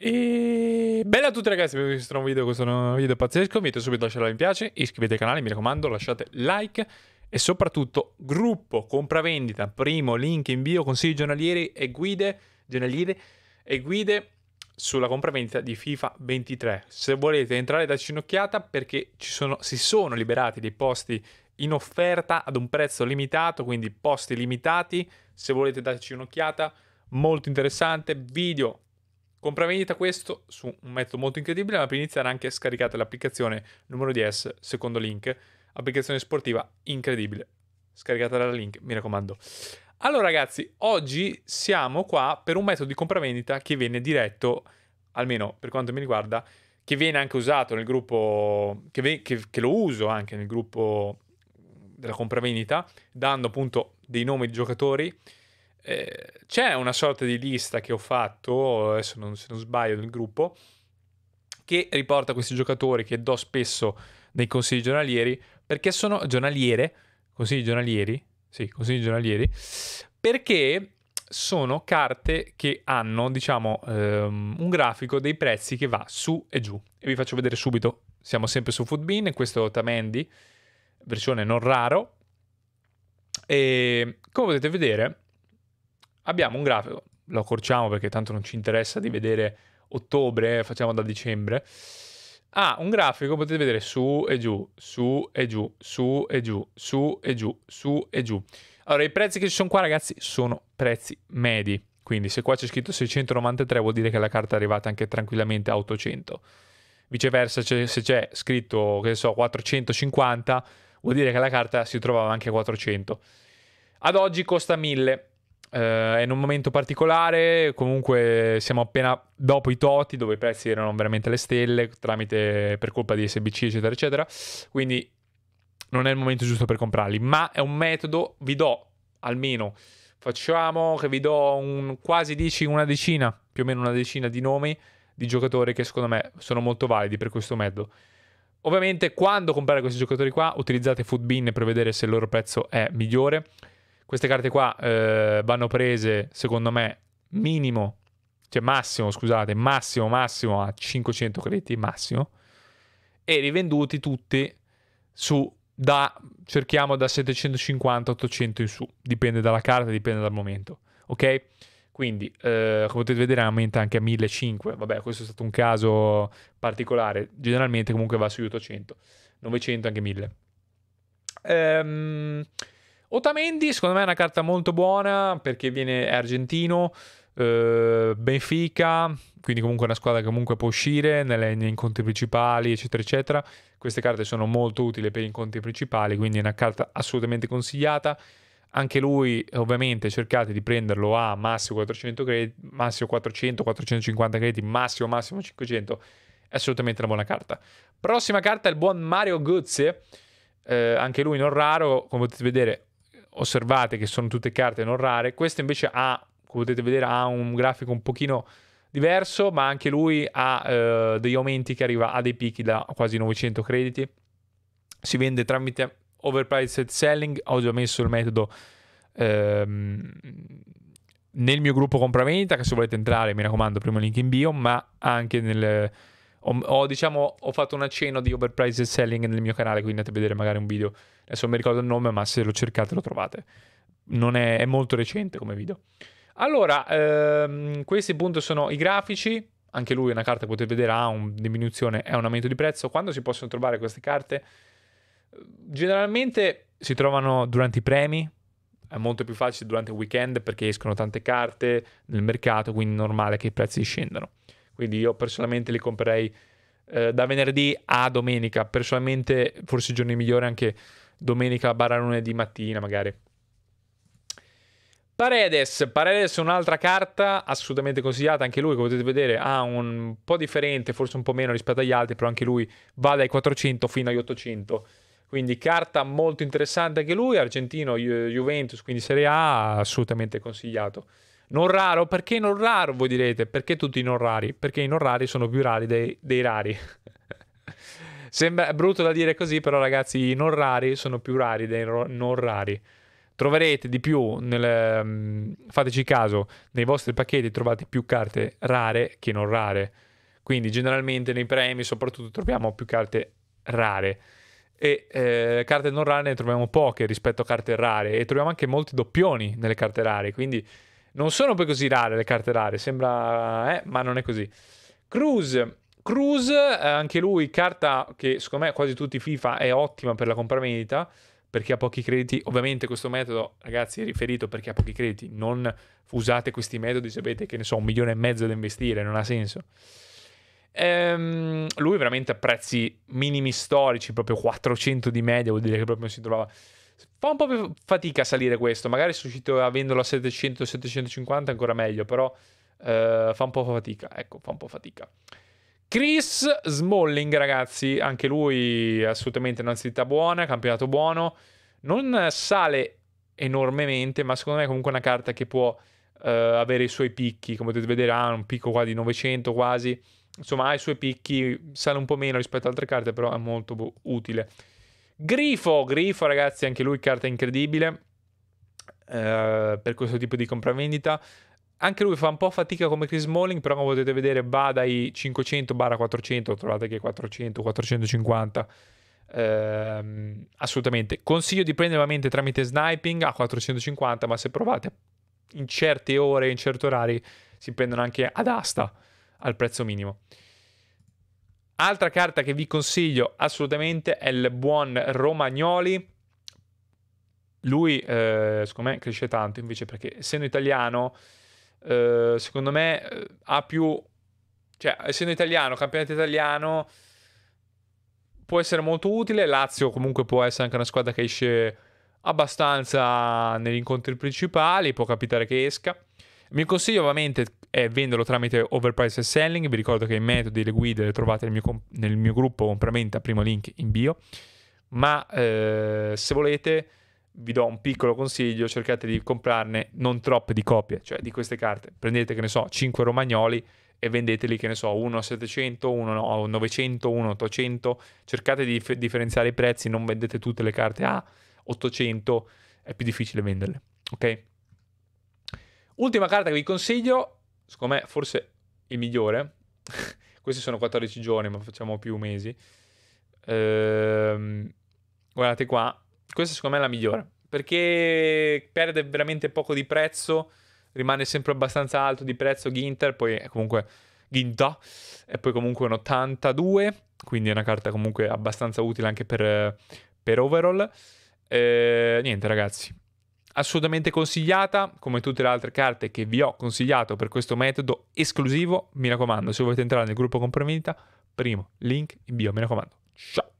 E bella a tutti ragazzi, per questo nuovo video, questo nuovo video pazzesco, vi subito a lasciare un mi piace, iscrivetevi al canale, mi raccomando, lasciate like e soprattutto gruppo compravendita, primo link in bio, consigli giornalieri e guide, giornaliere e guide sulla compravendita di FIFA 23. Se volete entrare da un'occhiata perché sono, si sono liberati dei posti in offerta ad un prezzo limitato, quindi posti limitati, se volete darci un'occhiata, molto interessante, video Compravendita questo su un metodo molto incredibile, ma per iniziare anche scaricate l'applicazione numero 10, secondo link, applicazione sportiva incredibile. Scaricatela dal link, mi raccomando. Allora ragazzi, oggi siamo qua per un metodo di compravendita che viene diretto, almeno per quanto mi riguarda, che viene anche usato nel gruppo, che, ve, che, che lo uso anche nel gruppo della compravendita, dando appunto dei nomi di giocatori, eh, c'è una sorta di lista che ho fatto, adesso non, se non sbaglio, nel gruppo, che riporta questi giocatori che do spesso nei consigli giornalieri, perché sono giornaliere, consigli giornalieri, sì, consigli giornalieri, perché sono carte che hanno, diciamo, ehm, un grafico dei prezzi che va su e giù. E vi faccio vedere subito. Siamo sempre su Foodbin, questo è Otamendi, versione non raro. E come potete vedere, abbiamo un grafico, lo accorciamo perché tanto non ci interessa di vedere ottobre, eh, facciamo da dicembre. Ah, un grafico potete vedere su e giù, su e giù, su e giù, su e giù, su e giù. Allora, i prezzi che ci sono qua, ragazzi, sono prezzi medi. Quindi se qua c'è scritto 693 vuol dire che la carta è arrivata anche tranquillamente a 800. Viceversa, c'è, se c'è scritto, che so, 450, vuol dire che la carta si trovava anche a 400. Ad oggi costa 1000 eh, è in un momento particolare, comunque siamo appena dopo i toti dove i prezzi erano veramente alle stelle tramite, per colpa di SBC eccetera eccetera, quindi non è il momento giusto per comprarli, ma è un metodo, vi do almeno, facciamo che vi do un, quasi dici, una decina, più o meno una decina di nomi di giocatori che secondo me sono molto validi per questo metodo. Ovviamente quando comprare questi giocatori qua utilizzate Foodbin per vedere se il loro prezzo è migliore. Queste carte qua eh, vanno prese, secondo me, minimo, cioè massimo, scusate, massimo, massimo a 500 crediti, massimo, e rivenduti tutti su da, cerchiamo da 750 800 in su, dipende dalla carta, dipende dal momento, ok? Quindi, eh, come potete vedere, aumenta anche a 1500. Vabbè, questo è stato un caso particolare. Generalmente, comunque, va sugli 800, 900, anche 1000. Ehm, Otamendi, secondo me è una carta molto buona perché viene, è argentino. Eh, Benfica, quindi comunque una squadra che comunque può uscire nelle, negli incontri principali, eccetera, eccetera. Queste carte sono molto utili per gli incontri principali, quindi è una carta assolutamente consigliata. Anche lui, ovviamente, cercate di prenderlo a massimo 400 crediti, massimo 400, 450 crediti, massimo, massimo 500. È assolutamente una buona carta. Prossima carta è il buon Mario Guzzi. Eh, anche lui non raro, come potete vedere, osservate che sono tutte carte non rare. Questo invece ha, come potete vedere, ha un grafico un pochino diverso, ma anche lui ha eh, degli aumenti che arriva a dei picchi da quasi 900 crediti. Si vende tramite overpriced selling, ho già messo il metodo ehm, nel mio gruppo compravendita, che se volete entrare mi raccomando primo link in bio, ma anche nel ho, ho, diciamo, ho fatto un accenno di overpriced selling nel mio canale, quindi andate a vedere magari un video. Adesso non mi ricordo il nome, ma se lo cercate lo trovate. Non è, è molto recente come video. Allora, ehm, questi appunto sono i grafici. Anche lui è una carta potete vedere, ha una diminuzione e un aumento di prezzo. Quando si possono trovare queste carte? Generalmente si trovano durante i premi, è molto più facile durante il weekend perché escono tante carte nel mercato, quindi è normale che i prezzi scendano. Quindi io personalmente li comprerei eh, da venerdì a domenica, personalmente forse i giorni migliori anche domenica barra lunedì mattina magari. Paredes, Paredes è un'altra carta assolutamente consigliata, anche lui come potete vedere ha un po' differente, forse un po' meno rispetto agli altri, però anche lui va dai 400 fino agli 800. Quindi carta molto interessante anche lui, argentino Ju- Juventus, quindi Serie A, assolutamente consigliato. Non raro, perché non raro? Voi direte, perché tutti i non rari? Perché i non rari sono più rari dei, dei rari. Sembra brutto da dire così, però ragazzi, i non rari sono più rari dei non rari. Troverete di più, nel, mm, fateci caso, nei vostri pacchetti trovate più carte rare che non rare. Quindi generalmente nei premi soprattutto troviamo più carte rare e eh, carte non rare ne troviamo poche rispetto a carte rare e troviamo anche molti doppioni nelle carte rare, quindi non sono poi così rare le carte rare, sembra, eh, ma non è così. Cruz, Cruz, eh, anche lui, carta che secondo me quasi tutti FIFA è ottima per la compravendita, perché ha pochi crediti. Ovviamente questo metodo, ragazzi, è riferito perché ha pochi crediti. Non usate questi metodi, sapete che ne so, un milione e mezzo da investire, non ha senso. Ehm, lui veramente a prezzi minimi storici, proprio 400 di media, vuol dire che proprio si trovava Fa un po' più fatica a salire questo, magari se suscito avendolo a 700-750 ancora meglio, però eh, fa un po' fatica, ecco, fa un po' fatica. Chris Smalling, ragazzi, anche lui assolutamente una zitta buona, campionato buono, non sale enormemente, ma secondo me è comunque una carta che può eh, avere i suoi picchi, come potete vedere ha un picco qua di 900 quasi, insomma ha i suoi picchi, sale un po' meno rispetto ad altre carte, però è molto utile. Grifo, Grifo ragazzi, anche lui carta incredibile eh, per questo tipo di compravendita. Anche lui fa un po' fatica come Chris Smalling, però come potete vedere va dai 500-400, trovate che 400-450. Eh, assolutamente. Consiglio di prendere ovviamente tramite sniping a 450, ma se provate in certe ore, in certi orari, si prendono anche ad asta al prezzo minimo. Altra carta che vi consiglio assolutamente è il buon Romagnoli. Lui, eh, secondo me, cresce tanto invece perché essendo italiano, eh, secondo me eh, ha più... Cioè, essendo italiano, campionato italiano, può essere molto utile. Lazio comunque può essere anche una squadra che esce abbastanza negli incontri principali, può capitare che esca. Mi consiglio ovviamente e venderlo tramite overprice e selling. Vi ricordo che i metodi e le guide le trovate nel mio, comp- nel mio gruppo compraventa, primo link in bio. Ma eh, se volete, vi do un piccolo consiglio: cercate di comprarne non troppe di copie, cioè di queste carte. Prendete, che ne so, 5 romagnoli e vendeteli, che ne so, uno a 700, uno a 900, uno a 800. Cercate di differenziare i prezzi, non vendete tutte le carte a 800, è più difficile venderle. Ok? Ultima carta che vi consiglio secondo me forse il migliore, questi sono 14 giorni ma facciamo più mesi, ehm, guardate qua, questa secondo me è la migliore, perché perde veramente poco di prezzo, rimane sempre abbastanza alto di prezzo Ginter, poi è comunque Ginta, e poi comunque un 82, quindi è una carta comunque abbastanza utile anche per, per overall. Eh, niente ragazzi, assolutamente consigliata, come tutte le altre carte che vi ho consigliato per questo metodo esclusivo. Mi raccomando, se volete entrare nel gruppo compravendita, primo link in bio, mi raccomando. Ciao!